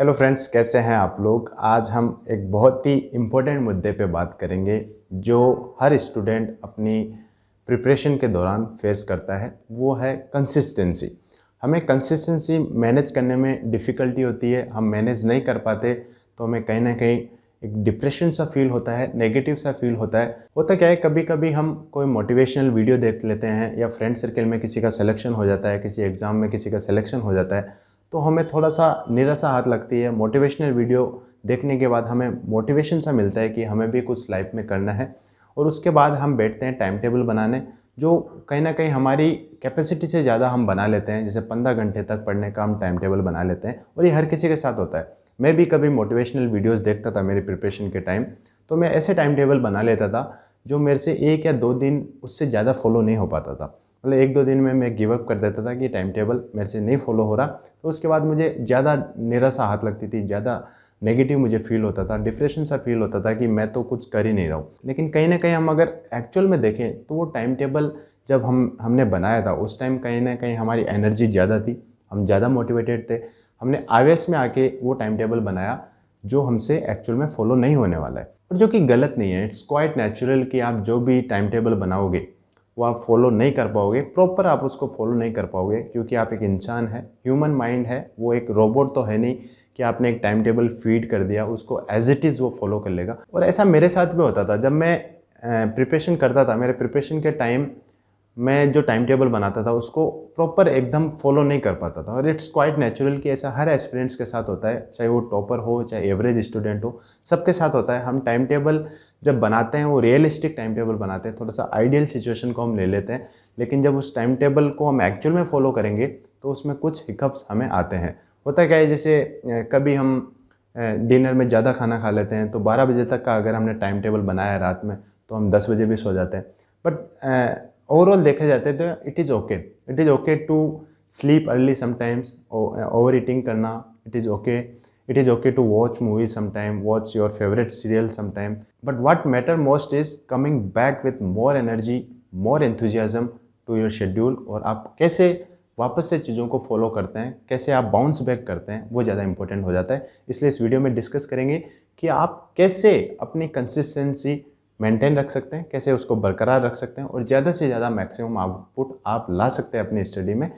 hello friends कैसे हैं आप लोग आज हम एक बहुत ही इम्पोर्टेंट मुद्दे पे बात करेंगे जो हर स्टूडेंट अपनी प्रिपरेशन के दौरान फेस करता है वो है कंसिस्टेंसी हमें कंसिस्टेंसी मैनेज करने में डिफ़िकल्टी होती है हम मैनेज नहीं कर पाते तो हमें कहीं ना कहीं एक डिप्रेशन सा फील होता है नेगेटिव सा फील होता है होता क्या है कभी कभी हम कोई मोटिवेशनल वीडियो देख लेते हैं या फ्रेंड सर्कल में किसी का सिलेक्शन हो जाता है किसी एग्ज़ाम में किसी का सिलेक्शन हो जाता है तो हमें थोड़ा सा निराशा हाथ लगती है मोटिवेशनल वीडियो देखने के बाद हमें मोटिवेशन सा मिलता है कि हमें भी कुछ लाइफ में करना है और उसके बाद हम बैठते हैं टाइम टेबल बनाने जो कहीं ना कहीं हमारी कैपेसिटी से ज़्यादा हम बना लेते हैं जैसे पंद्रह घंटे तक पढ़ने का हम टाइम टेबल बना लेते हैं और ये हर किसी के साथ होता है मैं भी कभी मोटिवेशनल वीडियोस देखता था मेरे प्रिपरेशन के टाइम तो मैं ऐसे टाइम टेबल बना लेता था जो मेरे से एक या दो दिन उससे ज़्यादा फॉलो नहीं हो पाता था मतलब एक दो दिन में मैं गिवअप कर देता था कि टाइम टेबल मेरे से नहीं फॉलो हो रहा तो उसके बाद मुझे ज़्यादा निराशा हाथ लगती थी ज़्यादा नेगेटिव मुझे फील होता था डिप्रेशन सा फील होता था कि मैं तो कुछ कर ही नहीं रहा हूँ लेकिन कहीं ना कहीं हम अगर एक्चुअल में देखें तो वो टाइम टेबल जब हम हमने बनाया था उस टाइम कहीं ना कहीं हमारी एनर्जी ज़्यादा थी हम ज़्यादा मोटिवेटेड थे हमने आवेश में आके वो टाइम टेबल बनाया जो हमसे एक्चुअल में फॉलो नहीं होने वाला है और जो कि गलत नहीं है इट्स क्वाइट नेचुरल कि आप जो भी टाइम टेबल बनाओगे वो आप फॉलो नहीं कर पाओगे प्रॉपर आप उसको फॉलो नहीं कर पाओगे क्योंकि आप एक इंसान है ह्यूमन माइंड है वो एक रोबोट तो है नहीं कि आपने एक टाइम टेबल फीड कर दिया उसको एज इट इज़ वो फॉलो कर लेगा और ऐसा मेरे साथ भी होता था जब मैं प्रिपरेशन करता था मेरे प्रिपरेशन के टाइम मैं जो टाइम टेबल बनाता था उसको प्रॉपर एकदम फॉलो नहीं कर पाता था और इट्स क्वाइट नेचुरल कि ऐसा हर एस्पिरेंट्स के साथ होता है चाहे वो टॉपर हो चाहे एवरेज स्टूडेंट हो सबके साथ होता है हम टाइम टेबल जब बनाते हैं वो रियलिस्टिक टाइम टेबल बनाते हैं थोड़ा सा आइडियल सिचुएशन को हम ले लेते हैं लेकिन जब उस टाइम टेबल को हम एक्चुअल में फॉलो करेंगे तो उसमें कुछ हिकअप्स हमें आते हैं होता क्या है जैसे कभी हम डिनर में ज़्यादा खाना खा लेते हैं तो 12 बजे तक का अगर हमने टाइम टेबल बनाया रात में तो हम 10 बजे भी सो जाते हैं बट ओवरऑल देखा जाता है तो it is okay it is okay to sleep early sometimes overeating करना it is okay it is okay to watch movie sometime watch your favourite serial sometime but what matter most is coming back with more energy more enthusiasm to your schedule और आप कैसे वापस से चीज़ों को follow करते हैं कैसे आप बाउंस बैक करते हैं वो ज़्यादा इंपॉर्टेंट हो जाता है इसलिए इस वीडियो में डिस्कस करेंगे कि आप कैसे अपनी कंसिस्टेंसी मेंटेन रख सकते हैं कैसे उसको बरकरार रख सकते हैं और ज़्यादा से ज़्यादा मैक्सिमम आउटपुट आप ला सकते हैं अपनी स्टडी में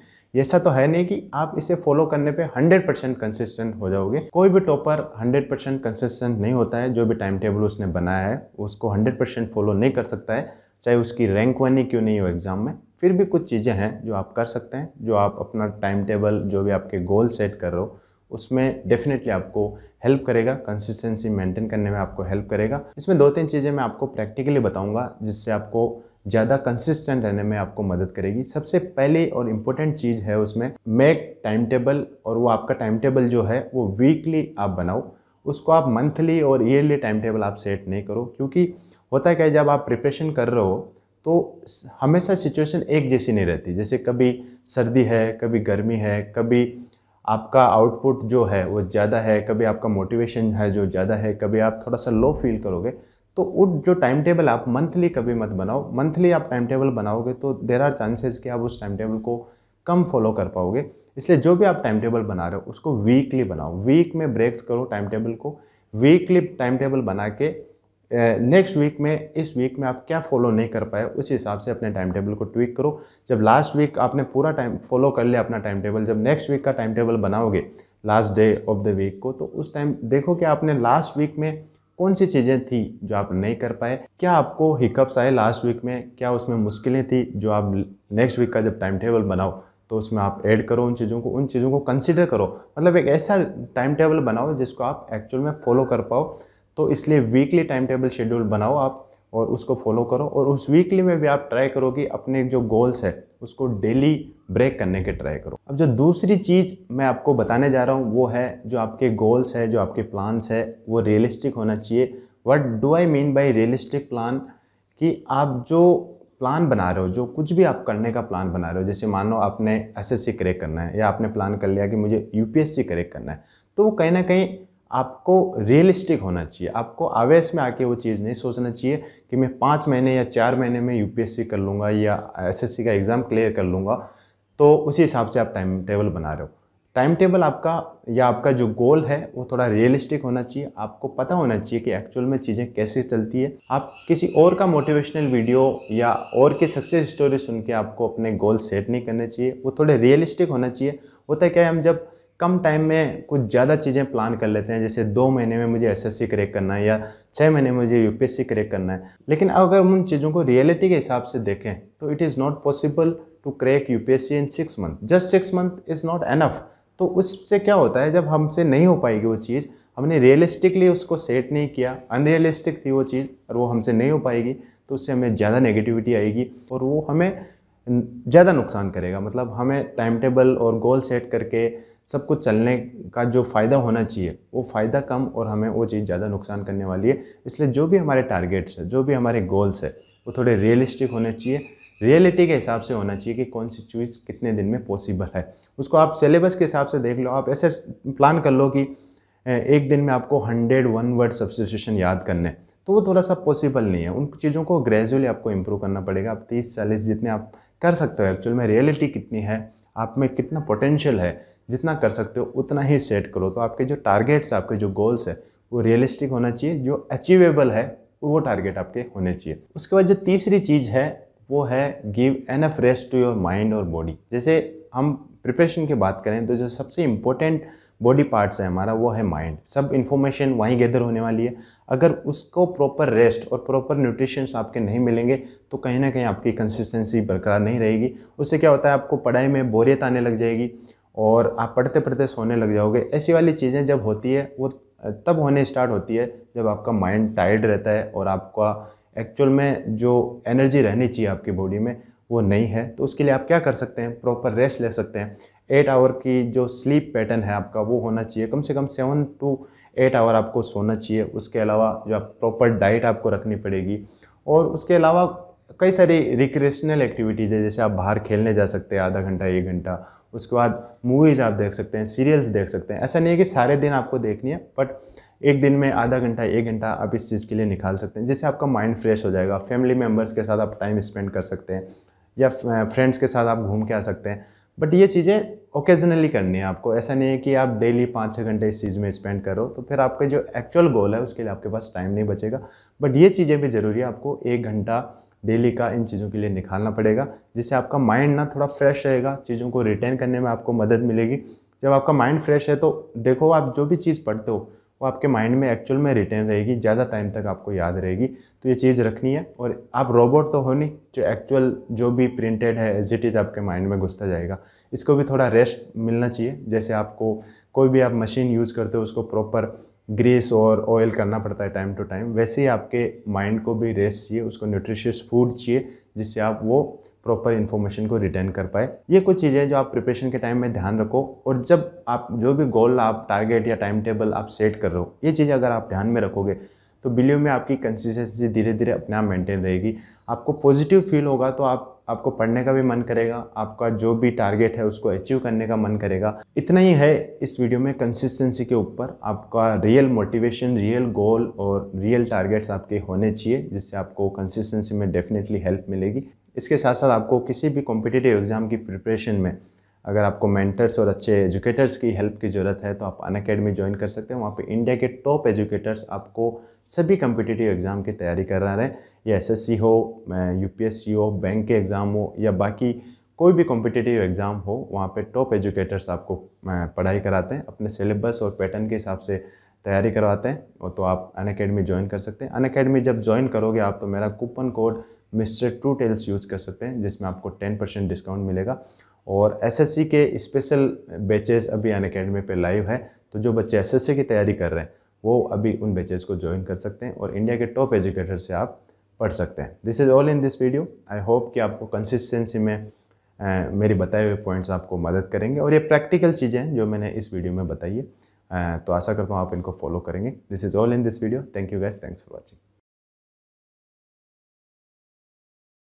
ऐसा तो है नहीं कि आप इसे फॉलो करने पे 100 परसेंट कंसिस्टेंट हो जाओगे कोई भी टॉपर 100 परसेंट कंसिस्टेंट नहीं होता है जो भी टाइम टेबल उसने बनाया है उसको 100 परसेंट फॉलो नहीं कर सकता है चाहे उसकी रैंक वन ही क्यों नहीं हो एग्ज़ाम में फिर भी कुछ चीज़ें हैं जो आप कर सकते हैं जो आप अपना टाइम टेबल जो भी आपके गोल सेट कर रहे हो उसमें डेफिनेटली आपको हेल्प करेगा कंसिस्टेंसी मेंटेन करने में आपको हेल्प करेगा इसमें दो तीन चीज़ें मैं आपको प्रैक्टिकली बताऊंगा जिससे आपको ज़्यादा कंसिस्टेंट रहने में आपको मदद करेगी सबसे पहले और इम्पोर्टेंट चीज़ है उसमें मेक टाइम टेबल और वो आपका टाइम टेबल जो है वो वीकली आप बनाओ उसको आप मंथली और ईयरली टाइम टेबल आप सेट नहीं करो क्योंकि होता है क्या जब आप प्रिपरेशन कर रहे हो तो हमेशा सिचुएशन एक जैसी नहीं रहती जैसे कभी सर्दी है कभी गर्मी है कभी आपका आउटपुट जो है वो ज़्यादा है कभी आपका मोटिवेशन है जो ज़्यादा है कभी आप थोड़ा सा लो फील करोगे तो वो जो टाइम टेबल आप मंथली कभी मत बनाओ मंथली आप टाइम टेबल बनाओगे तो देर आर चांसेस कि आप उस टाइम टेबल को कम फॉलो कर पाओगे इसलिए जो भी आप टाइम टेबल बना रहे हो उसको वीकली बनाओ वीक में ब्रेक्स करो टाइम टेबल को वीकली टाइम टेबल बना के नेक्स्ट वीक में इस वीक में आप क्या फॉलो नहीं कर पाए उस हिसाब से अपने टाइम टेबल को ट्विक करो जब लास्ट वीक आपने पूरा टाइम फॉलो कर लिया अपना टाइम टेबल जब नेक्स्ट वीक का टाइम टेबल बनाओगे last day of the week को तो उस टाइम देखो कि आपने लास्ट वीक में कौन सी चीज़ें थी जो आप नहीं कर पाए क्या आपको हिकअप्स आए लास्ट वीक में क्या उसमें मुश्किलें थी जो आप नेक्स्ट वीक का जब टाइम टेबल बनाओ तो उसमें आप ऐड करो उन चीज़ों को उन चीज़ों को कंसिडर करो मतलब एक ऐसा टाइम टेबल बनाओ जिसको आप एक्चुअल में फॉलो कर पाओ तो इसलिए वीकली टाइम टेबल शेड्यूल बनाओ आप और उसको फॉलो करो और उस वीकली में भी आप ट्राई करो कि अपने जो गोल्स है उसको डेली ब्रेक करने के ट्राई करो अब जो दूसरी चीज़ मैं आपको बताने जा रहा हूँ वो है जो आपके गोल्स है जो आपके प्लान्स है वो रियलिस्टिक होना चाहिए what do I mean by realistic plan कि आप जो प्लान बना रहे हो जो कुछ भी आप करने का प्लान बना रहे हो जैसे मान लो आपने एस क्रैक करना है या आपने प्लान कर लिया कि मुझे यूपीएससी क्रैक करना है तो वो कहीं ना कहीं आपको रियलिस्टिक होना चाहिए आपको आवेश में आके वो चीज़ नहीं सोचना चाहिए कि मैं पाँच महीने या चार महीने में यूपीएससी कर लूँगा या एसएससी का एग्ज़ाम क्लियर कर लूँगा तो उसी हिसाब से आप टाइम टेबल बना रहे हो टाइम टेबल आपका या आपका जो गोल है वो थोड़ा रियलिस्टिक होना चाहिए आपको पता होना चाहिए कि एक्चुअल में चीज़ें कैसे चलती है आप किसी और का मोटिवेशनल वीडियो या और की सक्सेस स्टोरी सुन के आपको अपने गोल सेट नहीं करने चाहिए वो थोड़े रियलिस्टिक होना चाहिए होता क्या है हम जब कम टाइम में कुछ ज़्यादा चीज़ें प्लान कर लेते हैं जैसे दो महीने में मुझे एसएससी क्रैक करना है या छः महीने में मुझे यूपीएससी क्रैक करना है लेकिन अगर हम उन चीज़ों को रियलिटी के हिसाब से देखें तो it is not possible to crack UPSC in six month just six month is not enough तो उससे क्या होता है जब हमसे नहीं हो पाएगी वो चीज़ हमने रियलिस्टिकली उसको सेट नहीं किया अनरियलिस्टिक थी वो चीज़ और वो हमसे नहीं हो पाएगी तो उससे हमें ज़्यादा नेगेटिविटी आएगी और वो हमें ज़्यादा नुकसान करेगा मतलब हमें टाइम टेबल और गोल सेट करके सबको चलने का जो फ़ायदा होना चाहिए वो फ़ायदा कम और हमें वो चीज़ ज़्यादा नुकसान करने वाली है इसलिए जो भी हमारे टारगेट्स हैं जो भी हमारे गोल्स है वो थोड़े रियलिस्टिक होने चाहिए रियलिटी के हिसाब से होना चाहिए कि कौन सी चीज़ कितने दिन में पॉसिबल है उसको आप सिलेबस के हिसाब से देख लो आप ऐसे प्लान कर लो कि एक दिन में आपको हंड्रेड वन वर्ड सब्सिट्यूशन याद करने तो वो थोड़ा सा पॉसिबल नहीं है उन चीज़ों को ग्रेजुअली आपको इम्प्रूव करना पड़ेगा आप तीस चालीस जितने आप कर सकते हो एक्चुअल में रियलिटी कितनी है आप में कितना पोटेंशियल है जितना कर सकते हो उतना ही सेट करो तो आपके जो टारगेट्स आपके जो गोल्स है वो रियलिस्टिक होना चाहिए जो अचीवेबल है वो टारगेट आपके होने चाहिए उसके बाद जो तीसरी चीज़ है वो है give F rest to your mind और बॉडी जैसे हम प्रिपरेशन की बात करें तो जो सबसे इम्पोर्टेंट बॉडी पार्ट्स है हमारा वो है माइंड सब इन्फॉर्मेशन वहीं गैदर होने वाली है अगर उसको प्रॉपर रेस्ट और प्रॉपर न्यूट्रिशन आपके नहीं मिलेंगे तो कहीं ना कहीं आपकी कंसिस्टेंसी बरकरार नहीं रहेगी उससे क्या होता है आपको पढ़ाई में बोरियत आने लग जाएगी और आप पढ़ते पढ़ते सोने लग जाओगे ऐसी वाली चीज़ें जब होती है वो तब होने स्टार्ट होती है जब आपका माइंड टायर्ड रहता है और आपका एक्चुअल में जो एनर्जी रहनी चाहिए आपकी बॉडी में वो नहीं है तो उसके लिए आप क्या कर सकते हैं प्रॉपर रेस्ट ले सकते हैं एट आवर की जो स्लीप पैटर्न है आपका वो होना चाहिए कम से कम सेवन टू एट आवर आपको सोना चाहिए उसके अलावा जो आप प्रॉपर डाइट आपको रखनी पड़ेगी और उसके अलावा कई सारी रिक्रिएशनल एक्टिविटीज़ है जैसे आप बाहर खेलने जा सकते हैं आधा घंटा एक घंटा उसके बाद मूवीज़ आप देख सकते हैं सीरियल्स देख सकते हैं ऐसा नहीं है कि सारे दिन आपको देखनी है बट एक दिन में आधा घंटा एक घंटा आप इस चीज़ के लिए निकाल सकते हैं जिससे आपका माइंड फ्रेश हो जाएगा फैमिली मेम्बर्स के साथ आप टाइम स्पेंड कर सकते हैं या फ्रेंड्स के साथ आप घूम के आ सकते हैं बट ये चीज़ें ओकेजनली करनी है आपको ऐसा नहीं है कि आप डेली पाँच छः घंटे इस चीज़ में स्पेंड करो तो फिर आपका जो एक्चुअल गोल है उसके लिए आपके पास टाइम नहीं बचेगा बट ये चीज़ें भी ज़रूरी है आपको एक घंटा डेली का इन चीज़ों के लिए निकालना पड़ेगा जिससे आपका माइंड ना थोड़ा फ्रेश रहेगा चीज़ों को रिटेन करने में आपको मदद मिलेगी जब आपका माइंड फ्रेश है तो देखो आप जो भी चीज़ पढ़ते हो वो आपके माइंड में एक्चुअल में रिटेन रहेगी ज़्यादा टाइम तक आपको याद रहेगी तो ये चीज़ रखनी है और आप रोबोट तो हो नहीं जो एक्चुअल जो भी प्रिंटेड है एज इट इज़ आपके माइंड में घुसता जाएगा इसको भी थोड़ा रेस्ट मिलना चाहिए जैसे आपको कोई भी आप मशीन यूज़ करते हो उसको प्रॉपर ग्रेस और ऑयल करना पड़ता है टाइम टू टाइम वैसे ही आपके माइंड को भी रेस्ट चाहिए उसको न्यूट्रिशियस फूड चाहिए जिससे आप वो प्रॉपर इन्फॉर्मेशन को रिटेन कर पाए ये कुछ चीज़ें जो आप प्रिपरेशन के टाइम में ध्यान रखो और जब आप जो भी गोल आप टारगेट या टाइम टेबल आप सेट कर रहे हो ये चीज़ें अगर आप ध्यान में रखोगे तो बिलीव में आपकी कंसिस्टेंसी धीरे धीरे अपने आप मेंटेन रहेगी आपको पॉजिटिव फील होगा तो आप आपको पढ़ने का भी मन करेगा आपका जो भी टारगेट है उसको अचीव करने का मन करेगा इतना ही है इस वीडियो में कंसिस्टेंसी के ऊपर आपका रियल मोटिवेशन रियल गोल और रियल टारगेट्स आपके होने चाहिए जिससे आपको कंसिस्टेंसी में डेफिनेटली हेल्प मिलेगी इसके साथ साथ आपको किसी भी कॉम्पिटेटिव एग्ज़ाम की प्रिपरेशन में अगर आपको मेंटर्स और अच्छे एजुकेटर्स की हेल्प की ज़रूरत है तो आप अन अकेडमी ज्वाइन कर सकते हैं वहाँ पे इंडिया के टॉप एजुकेटर्स आपको सभी कम्पिटिटिव एग्ज़ाम की तैयारी कर रहे हैं या सी हो सी हो बैंक के एग्ज़ाम हो या बाकी कोई भी कॉम्पिटिटिव एग्ज़ाम हो वहाँ पे टॉप एजुकेटर्स आपको पढ़ाई कराते हैं अपने सिलेबस और पैटर्न के हिसाब से तैयारी करवाते हैं और तो आप अन अकेडमी ज्वाइन कर सकते हैं अन अकेडमी जब ज्वाइन करोगे आप तो मेरा coupon code mister two tales use कर सकते हैं जिसमें आपको टेन परसेंट डिस्काउंट मिलेगा और सी के स्पेशल बैचेस अभी अन अकेडमी पर लाइव है तो जो बच्चे सी की तैयारी कर रहे हैं वो अभी उन बैचेस को ज्वाइन कर सकते हैं और इंडिया के टॉप एजुकेटर से आप पढ़ सकते हैं this is all in this video I hope कि आपको कंसिस्टेंसी में आ, मेरी बताए हुए पॉइंट्स आपको मदद करेंगे और ये प्रैक्टिकल चीज़ें हैं जो मैंने इस वीडियो में बताई है तो आशा करता हूँ आप इनको फॉलो करेंगे this is all in this video thank you guys thanks for watching